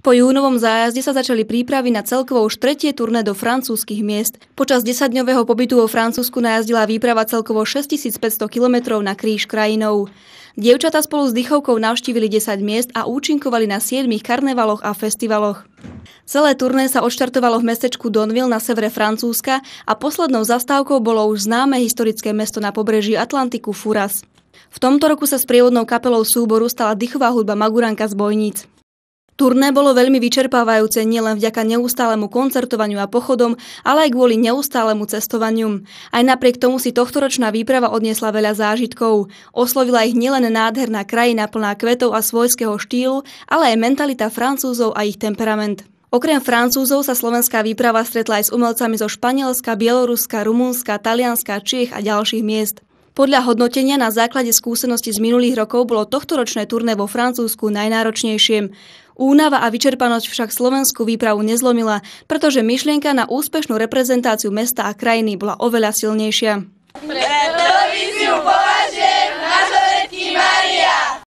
Po júnovom zájazde sa začali prípravy na celkovo už tretie turné do francúzskych miest. Počas desaťdňového pobytu vo Francúzsku najazdila výprava celkovo 6500 km na kríž krajinou. Dievčata spolu s dýchovkou navštívili 10 miest a účinkovali na 7 karnevaloch a festivaloch. Celé turné sa odštartovalo v mestečku Donville na severe Francúzska a poslednou zastávkou bolo už známe historické mesto na pobreží Atlantiku Furas. V tomto roku sa s prievodnou kapelou súboru stala dychová hudba Maguranka z Bojníc. Turné bolo veľmi vyčerpávajúce nielen vďaka neustálemu koncertovaniu a pochodom, ale aj kvôli neustálemu cestovaniu. Aj napriek tomu si tohtoročná výprava odniesla veľa zážitkov. Oslovila ich nielen nádherná krajina plná kvetov a svojského štýlu, ale aj mentalita Francúzov a ich temperament. Okrem Francúzov sa slovenská výprava stretla aj s umelcami zo Španielska, Bieloruska, Rumúnska, Talianska, Čiech a ďalších miest. Podľa hodnotenia na základe skúsenosti z minulých rokov bolo tohtoročné turné vo Francúzsku najnáročnejšie. Únava a vyčerpanosť však slovenskú výpravu nezlomila, pretože myšlienka na úspešnú reprezentáciu mesta a krajiny bola oveľa silnejšia. Pre televíziu považujem